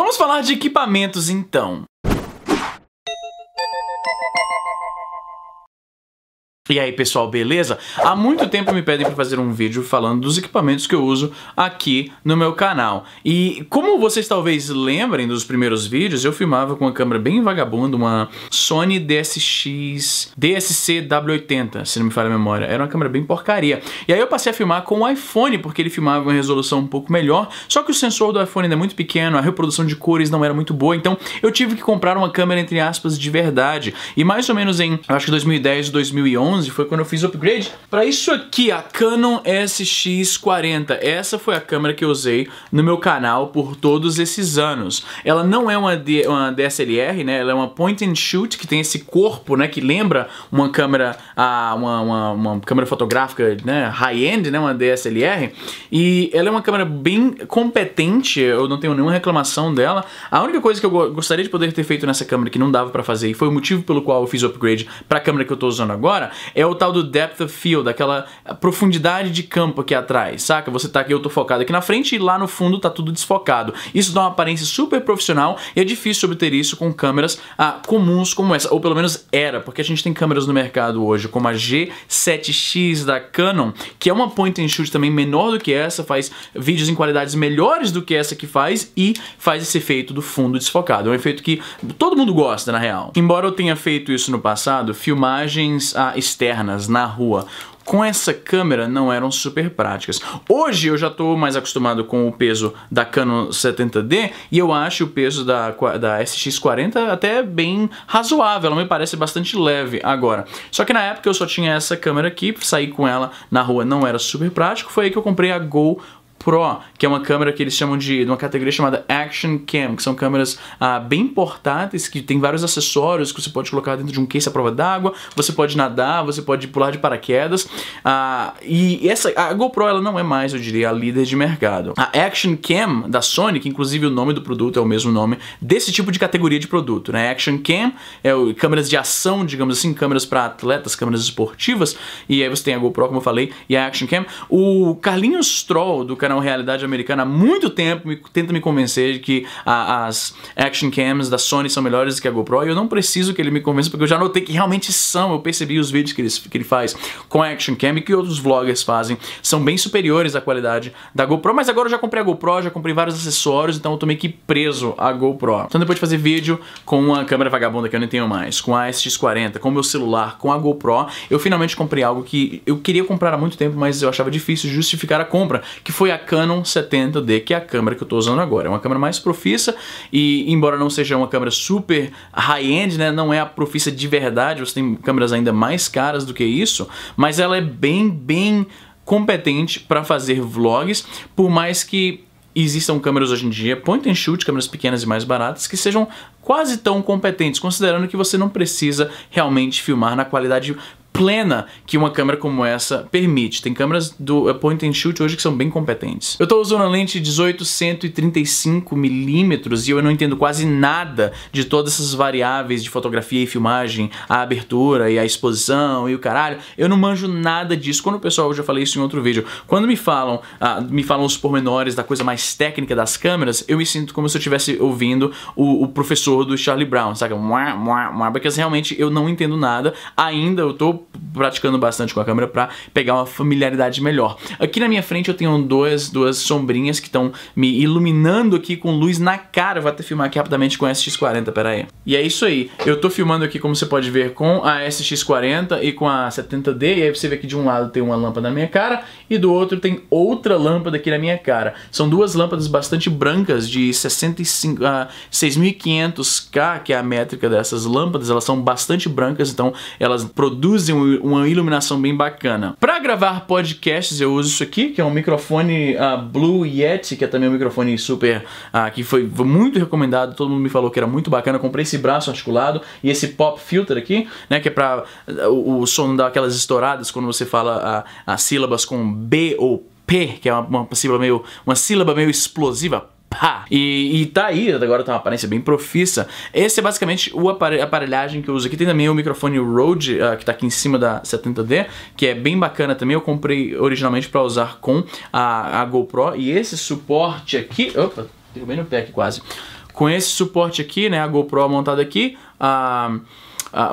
Vamos falar de equipamentos então. E aí pessoal, beleza? Há muito tempo me pedem para fazer um vídeo falando dos equipamentos que eu uso aqui no meu canal. E como vocês talvez lembrem dos primeiros vídeos, eu filmava com uma câmera bem vagabunda, uma Sony DSX DSC W80, se não me falha a memória. Era uma câmera bem porcaria. E aí eu passei a filmar com o iPhone, porque ele filmava uma resolução um pouco melhor, só que o sensor do iPhone ainda é muito pequeno, a reprodução de cores não era muito boa, então eu tive que comprar uma câmera entre aspas de verdade. E mais ou menos em, acho que 2010 2011, 2011, foi quando eu fiz o upgrade, para isso aqui, a Canon SX40. Essa foi a câmera que eu usei no meu canal por todos esses anos. Ela não é uma, D, uma DSLR, né? Ela é uma point and shoot, que tem esse corpo, né? Que lembra uma câmera, uma, uma, uma câmera fotográfica, né? High-end, né? Uma DSLR. E ela é uma câmera bem competente, eu não tenho nenhuma reclamação dela. A única coisa que eu gostaria de poder ter feito nessa câmera que não dava para fazer, e foi o motivo pelo qual eu fiz o upgrade para a câmera que eu tô usando agora, é o tal do depth of field, aquela profundidade de campo aqui atrás, saca? Você tá aqui, eu tô focado aqui na frente e lá no fundo tá tudo desfocado. Isso dá uma aparência super profissional e é difícil obter isso com câmeras ah, comuns como essa, ou pelo menos era, porque a gente tem câmeras no mercado hoje, como a G7X da Canon, que é uma point and shoot também menor do que essa, faz vídeos em qualidades melhores do que essa que faz e faz esse efeito do fundo desfocado. É um efeito que todo mundo gosta, na real. Embora eu tenha feito isso no passado, filmagens ah, externas na rua com essa câmera não eram super práticas. Hoje eu já estou mais acostumado com o peso da Canon 70D e eu acho o peso da, da SX40 até bem razoável, ela me parece bastante leve agora. Só que na época eu só tinha essa câmera aqui, sair com ela na rua não era super prático, foi aí que eu comprei a Go Pro, que é uma câmera que eles chamam de, de uma categoria chamada Action Cam, que são câmeras ah, bem portáteis, que tem vários acessórios que você pode colocar dentro de um case à prova d'água, você pode nadar, você pode pular de paraquedas. Ah, e essa, a GoPro ela não é mais, eu diria, a líder de mercado. A Action Cam da Sony, que inclusive o nome do produto é o mesmo nome desse tipo de categoria de produto, né? Action Cam é o, câmeras de ação, digamos assim, câmeras para atletas, câmeras esportivas, e aí você tem a GoPro, como eu falei, e a Action Cam. O Carlinhos Troll, do canal Realidade Americana há muito tempo me, tenta me convencer de que a, as action cams da Sony são melhores que a GoPro e eu não preciso que ele me convença porque eu já notei que realmente são, eu percebi os vídeos que ele, que ele faz com a action cam e que outros vloggers fazem, são bem superiores à qualidade da GoPro, mas agora eu já comprei a GoPro, já comprei vários acessórios, então eu tô meio que preso à GoPro. Então depois de fazer vídeo com uma câmera vagabunda que eu nem tenho mais, com a SX40, com o meu celular, com a GoPro, eu finalmente comprei algo que eu queria comprar há muito tempo, mas eu achava difícil justificar a compra, que foi a Canon 70D, que é a câmera que eu estou usando agora. É uma câmera mais profissa e embora não seja uma câmera super high-end, né, não é a profissa de verdade, você tem câmeras ainda mais caras do que isso, mas ela é bem, bem competente para fazer vlogs, por mais que existam câmeras hoje em dia, point and shoot, câmeras pequenas e mais baratas, que sejam quase tão competentes, considerando que você não precisa realmente filmar na qualidade plena que uma câmera como essa permite. Tem câmeras do eh, point and shoot hoje que são bem competentes. Eu estou usando a lente 18 135 mm e eu não entendo quase nada de todas essas variáveis de fotografia e filmagem, a abertura e a exposição e o caralho. Eu não manjo nada disso. Quando o pessoal, eu já falei isso em outro vídeo, quando me falam, ah, me falam os pormenores da coisa mais técnica das câmeras, eu me sinto como se eu estivesse ouvindo o, o, professor do Charlie Brown, saca? Mua, mua, mua, porque realmente eu não entendo nada. Ainda eu tô praticando bastante com a câmera para pegar uma familiaridade melhor. Aqui na minha frente eu tenho duas, duas sombrinhas que estão me iluminando aqui com luz na cara. Eu vou até filmar aqui rapidamente com a SX40, pera aí. E é isso aí. Eu estou filmando aqui, como você pode ver, com a SX40 e com a 70D. E aí você vê que de um lado tem uma lâmpada na minha cara e do outro tem outra lâmpada aqui na minha cara. São duas lâmpadas bastante brancas de 65 uh, 6500K, que é a métrica dessas lâmpadas. Elas são bastante brancas, então elas produzem uma iluminação bem bacana. Para gravar podcasts eu uso isso aqui, que é um microfone uh, Blue Yeti, que é também um microfone super, uh, que foi muito recomendado, todo mundo me falou que era muito bacana, eu comprei esse braço articulado e esse pop filter aqui, né, que é para uh, ah, o som dar aquelas estouradas quando você fala as sílabas com B ou P, que é uma, uma sílaba meio uma sílaba meio explosiva, Pá! E, e tá aí, agora tá uma aparência bem profissa. Esse é basicamente o aparelhagem que eu uso aqui. Tem também o microfone Rode, uh, que tá aqui em cima da 70D, que é bem bacana também. Eu comprei originalmente para usar com a, a GoPro. E esse suporte aqui... Opa, derrubei no pé aqui quase. Com esse suporte aqui, né, a GoPro montada aqui, a... Uh,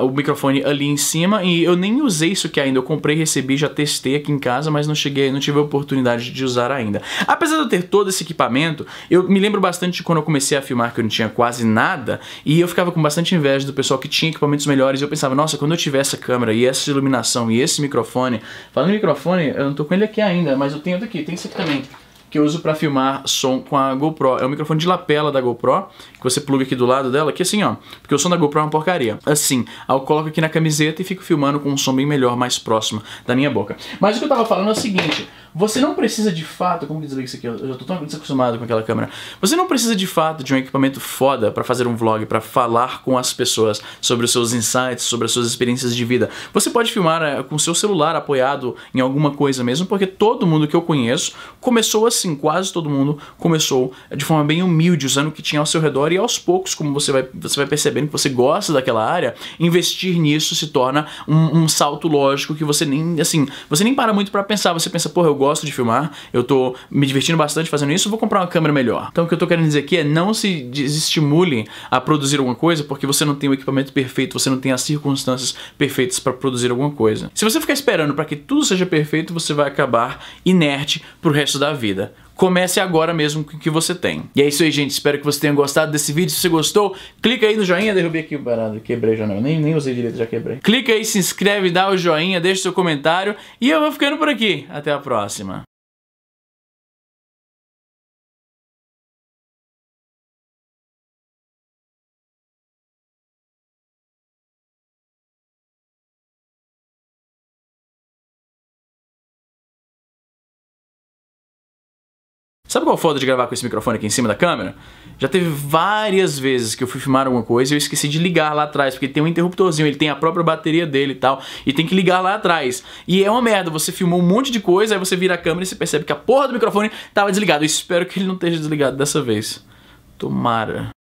o microfone ali em cima e eu nem usei isso aqui ainda. Eu comprei, recebi, já testei aqui em casa, mas não cheguei, não tive a oportunidade de usar ainda. Apesar de eu ter todo esse equipamento, eu me lembro bastante de quando eu comecei a filmar que eu não tinha quase nada e eu ficava com bastante inveja do pessoal que tinha equipamentos melhores. E eu pensava, nossa, quando eu tiver essa câmera e essa iluminação e esse microfone, falando em microfone, eu não tô com ele aqui ainda, mas eu tenho outro aqui, tem esse aqui também que eu uso para filmar som com a GoPro. É o microfone de lapela da GoPro, que você pluga aqui do lado dela, que é assim, ó, porque o som da GoPro é uma porcaria. Assim, eu coloco aqui na camiseta e fico filmando com um som bem melhor, mais próximo da minha boca. Mas o que eu tava falando é o seguinte, você não precisa de fato, como desliga isso aqui, eu já tô tão desacostumado com aquela câmera. Você não precisa de fato de um equipamento foda para fazer um vlog, para falar com as pessoas sobre os seus insights, sobre as suas experiências de vida. Você pode filmar eh, com seu celular apoiado em alguma coisa mesmo, porque todo mundo que eu conheço começou assim, quase todo mundo começou de forma bem humilde, usando o que tinha ao seu redor e aos poucos, como você vai, você vai percebendo que você gosta daquela área, investir nisso se torna um, um salto lógico que você nem, assim, você nem para muito para pensar, você pensa, porra, eu gosto gosto de filmar, eu tô me divertindo bastante fazendo isso, vou comprar uma câmera melhor. Então o que eu tô querendo dizer aqui é não se desestimulem a produzir alguma coisa porque você não tem o equipamento perfeito, você não tem as circunstâncias perfeitas para produzir alguma coisa. Se você ficar esperando para que tudo seja perfeito, você vai acabar inerte pro resto da vida comece agora mesmo com o que você tem. E é isso aí, gente. Espero que você tenha gostado desse vídeo. Se você gostou, clica aí no joinha. Derrubei aqui o barato, quebrei já não. Nem, nem usei direito, já quebrei. Clica aí, se inscreve, dá o joinha, deixa seu comentário. E eu vou ficando por aqui. Até a próxima. Sabe qual é foda de gravar com esse microfone aqui em cima da câmera? Já teve várias vezes que eu fui filmar alguma coisa e eu esqueci de ligar lá atrás, porque tem um interruptorzinho, ele tem a própria bateria dele e tal, e tem que ligar lá atrás. E é uma merda, você filmou um monte de coisa, aí você vira a câmera e você percebe que a porra do microfone tava desligado. Eu espero que ele não esteja desligado dessa vez. Tomara.